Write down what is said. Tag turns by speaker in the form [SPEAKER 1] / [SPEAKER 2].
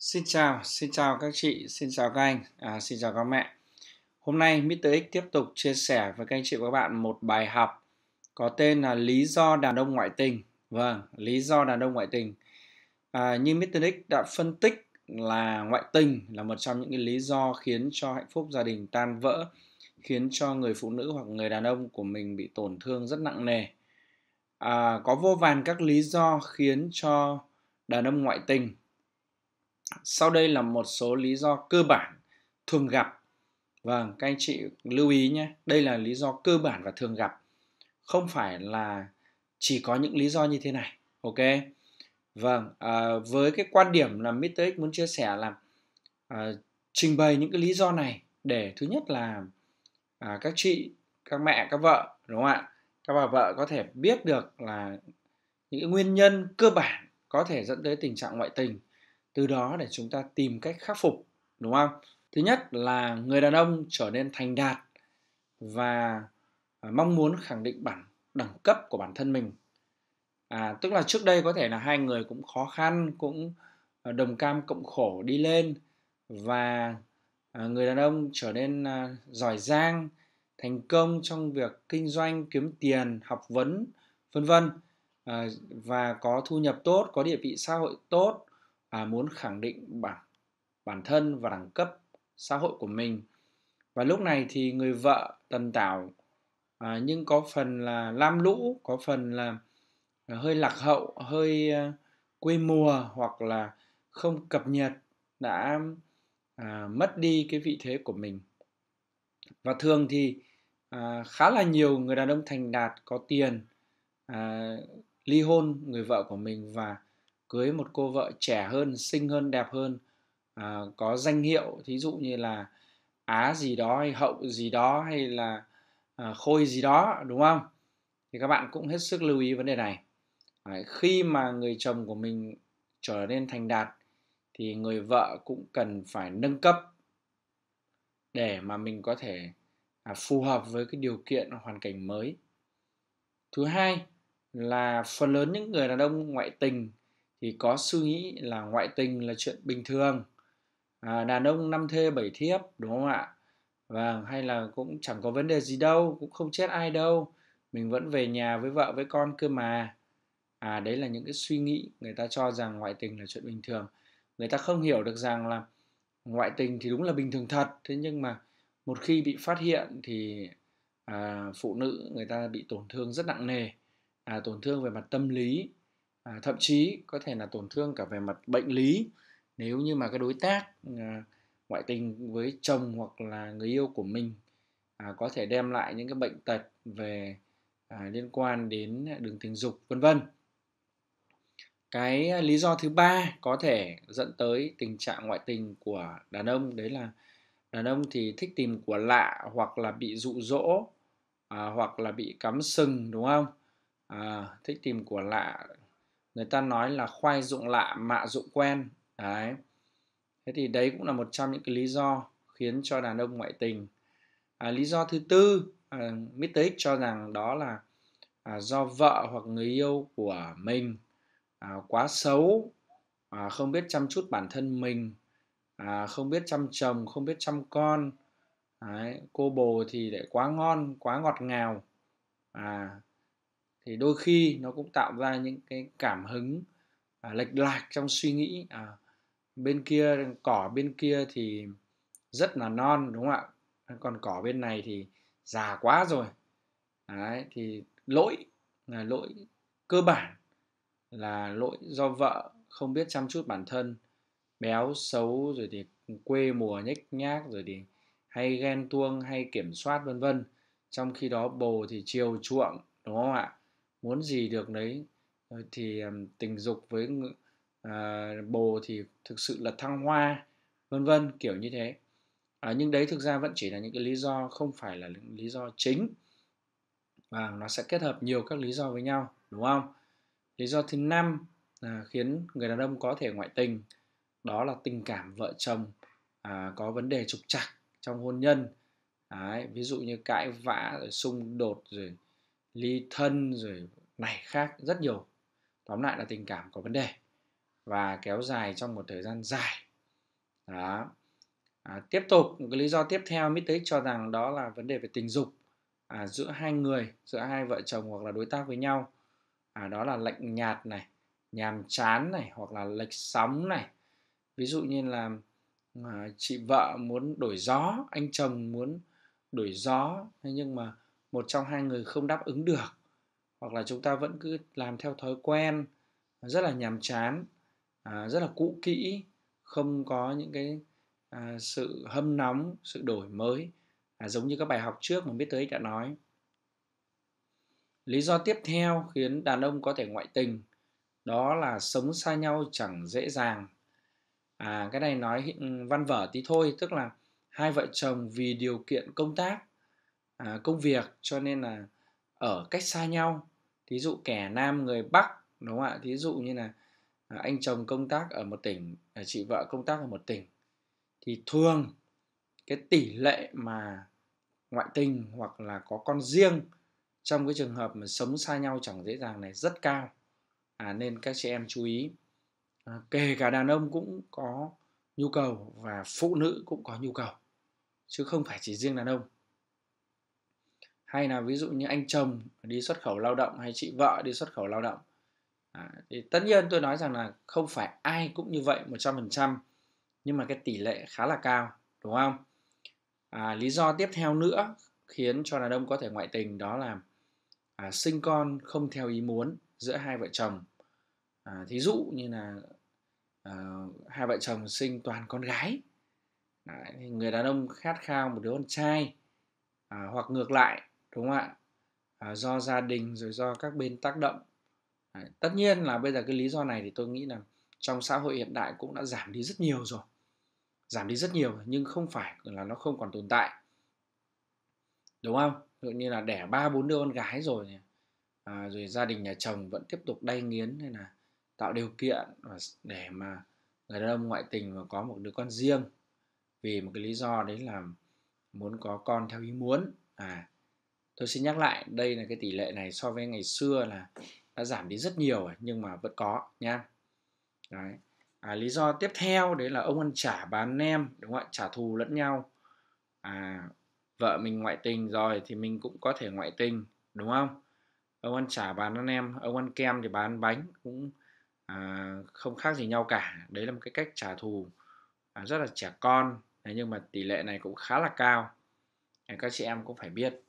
[SPEAKER 1] Xin chào, xin chào các chị, xin chào các anh, à, xin chào các mẹ. Hôm nay Mr. X tiếp tục chia sẻ với các anh chị và các bạn một bài học có tên là Lý do đàn ông ngoại tình. Vâng, lý do đàn ông ngoại tình. À, như Mr. X đã phân tích là ngoại tình là một trong những cái lý do khiến cho hạnh phúc gia đình tan vỡ, khiến cho người phụ nữ hoặc người đàn ông của mình bị tổn thương rất nặng nề. À, có vô vàn các lý do khiến cho đàn ông ngoại tình sau đây là một số lý do cơ bản thường gặp vâng các anh chị lưu ý nhé đây là lý do cơ bản và thường gặp không phải là chỉ có những lý do như thế này ok vâng à, với cái quan điểm là Mr. X muốn chia sẻ là à, trình bày những cái lý do này để thứ nhất là à, các chị các mẹ các vợ đúng không ạ các bà vợ có thể biết được là những nguyên nhân cơ bản có thể dẫn tới tình trạng ngoại tình từ đó để chúng ta tìm cách khắc phục đúng không thứ nhất là người đàn ông trở nên thành đạt và à, mong muốn khẳng định bản đẳng cấp của bản thân mình à, tức là trước đây có thể là hai người cũng khó khăn cũng à, đồng cam cộng khổ đi lên và à, người đàn ông trở nên giỏi giang thành công trong việc kinh doanh kiếm tiền học vấn vân vân và có thu nhập tốt có địa vị xã hội tốt à, muốn khẳng định bản bản thân và đẳng cấp xã hội của mình và lúc này thì người vợ tần tảo à, nhưng có phần là lam lũ có phần là hơi lạc hậu hơi à, quê mùa hoặc là không cập nhật đã à, mất đi cái vị thế của mình và thường thì à, khá là nhiều người đàn ông thành đạt có tiền à, ly hôn người vợ của mình và cưới một cô vợ trẻ hơn xinh hơn đẹp hơn à, có danh hiệu thí dụ như là á gì đó hay hậu gì đó hay là à, khôi gì đó đúng không thì các bạn cũng hết sức lưu ý vấn đề này à, khi mà người chồng của mình trở nên thành đạt thì người vợ cũng cần phải nâng cấp để mà mình có thể à, phù hợp với cái điều kiện hoàn cảnh mới thứ hai là phần lớn những người đàn ông ngoại tình thì có suy nghĩ là ngoại tình là chuyện bình thường à, đàn ông năm thê bảy thiếp đúng không ạ và vâng, hay là cũng chẳng có vấn đề gì đâu cũng không chết ai đâu mình vẫn về nhà với vợ với con cơ mà à đấy là những cái suy nghĩ người ta cho rằng ngoại tình là chuyện bình thường người ta không hiểu được rằng là ngoại tình thì đúng là bình thường thật thế nhưng mà một khi bị phát hiện thì à, phụ nữ người ta bị tổn thương rất nặng nề à, tổn thương về mặt tâm lý à, thậm chí có thể là tổn thương cả về mặt bệnh lý nếu như mà cái đối tác à, ngoại tình với chồng hoặc là người yêu của mình à, có thể đem lại những cái bệnh tật về à, liên quan đến đường tình dục vân vân cái lý do thứ ba có thể dẫn tới tình trạng ngoại tình của đàn ông đấy là đàn ông thì thích tìm của lạ hoặc là bị dụ dỗ à, hoặc là bị cắm sừng đúng không à, thích tìm của lạ người ta nói là khoai dụng lạ mạ dụng quen đấy thế thì đấy cũng là một trong những cái lý do khiến cho đàn ông ngoại tình à, lý do thứ tư à, Mr. X cho rằng đó là à, do vợ hoặc người yêu của mình à, quá xấu à, không biết chăm chút bản thân mình à, không biết chăm chồng không biết chăm con Đấy, cô bồ thì lại quá ngon quá ngọt ngào à, thì đôi khi nó cũng tạo ra những cái cảm hứng à, lệch lạc trong suy nghĩ à, bên kia cỏ bên kia thì rất là non đúng không ạ còn cỏ bên này thì già quá rồi Đấy, thì lỗi là lỗi cơ bản là lỗi do vợ không biết chăm chút bản thân béo xấu rồi thì quê mùa nhếch nhác rồi thì hay ghen tuông hay kiểm soát vân vân trong khi đó bồ thì chiều chuộng đúng không ạ muốn gì được đấy ờ, thì tình dục với à, bồ thì thực sự là thăng hoa vân vân kiểu như thế à, nhưng đấy thực ra vẫn chỉ là những cái lý do không phải là những lý do chính và nó sẽ kết hợp nhiều các lý do với nhau đúng không lý do thứ năm à, khiến người đàn ông có thể ngoại tình đó là tình cảm vợ chồng à, có vấn đề trục trặc trong hôn nhân Đấy, ví dụ như cãi vã rồi xung đột rồi ly thân rồi này khác rất nhiều tóm lại là tình cảm có vấn đề và kéo dài trong một thời gian dài đó à, tiếp tục cái lý do tiếp theo Mittich cho rằng đó là vấn đề về tình dục à, giữa hai người giữa hai vợ chồng hoặc là đối tác với nhau à, đó là lạnh nhạt này nhàm chán này hoặc là lệch sóng này ví dụ như là à, chị vợ muốn đổi gió anh chồng muốn đổi gió nhưng mà một trong hai người không đáp ứng được hoặc là chúng ta vẫn cứ làm theo thói quen rất là nhàm chán à, rất là cũ kỹ không có những cái à, sự hâm nóng sự đổi mới à, giống như các bài học trước mà biết tới đã nói lý do tiếp theo khiến đàn ông có thể ngoại tình đó là sống xa nhau chẳng dễ dàng à, cái này nói văn vở tí thôi tức là hai vợ chồng vì điều kiện công tác à, công việc cho nên là ở cách xa nhau thí dụ kẻ nam người bắc đúng không ạ thí dụ như là à, anh chồng công tác ở một tỉnh à, chị vợ công tác ở một tỉnh thì thường cái tỷ lệ mà ngoại tình hoặc là có con riêng trong cái trường hợp mà sống xa nhau chẳng dễ dàng này rất cao à, nên các chị em chú ý à, kể cả đàn ông cũng có nhu cầu và phụ nữ cũng có nhu cầu chứ không phải chỉ riêng đàn ông hay là ví dụ như anh chồng đi xuất khẩu lao động hay chị vợ đi xuất khẩu lao động à, thì tất nhiên tôi nói rằng là không phải ai cũng như vậy 100% nhưng mà cái tỷ lệ khá là cao đúng không à, lý do tiếp theo nữa khiến cho đàn ông có thể ngoại tình đó là à, sinh con không theo ý muốn giữa hai vợ chồng à, thí dụ như là à, hai vợ chồng sinh toàn con gái Đấy, người đàn ông khát khao một đứa con trai à, hoặc ngược lại đúng không ạ à, do gia đình rồi do các bên tác động à, tất nhiên là bây giờ cái lý do này thì tôi nghĩ là trong xã hội hiện đại cũng đã giảm đi rất nhiều rồi giảm đi rất nhiều nhưng không phải là nó không còn tồn tại đúng không ví như là đẻ ba bốn đứa con gái rồi à, rồi gia đình nhà chồng vẫn tiếp tục đay nghiến hay là tạo điều kiện để mà người đàn ông ngoại tình và có một đứa con riêng vì một cái lý do đấy là muốn có con theo ý muốn à tôi xin nhắc lại đây là cái tỷ lệ này so với ngày xưa là đã giảm đi rất nhiều nhưng mà vẫn có nha đấy. À, lý do tiếp theo đấy là ông ăn trả bán nem đúng không ạ trả thù lẫn nhau à, vợ mình ngoại tình rồi thì mình cũng có thể ngoại tình đúng không ông ăn trả bán ăn em ông ăn kem thì bán bánh cũng à, không khác gì nhau cả đấy là một cái cách trả thù à, rất là trẻ con nhưng mà tỷ lệ này cũng khá là cao các chị em cũng phải biết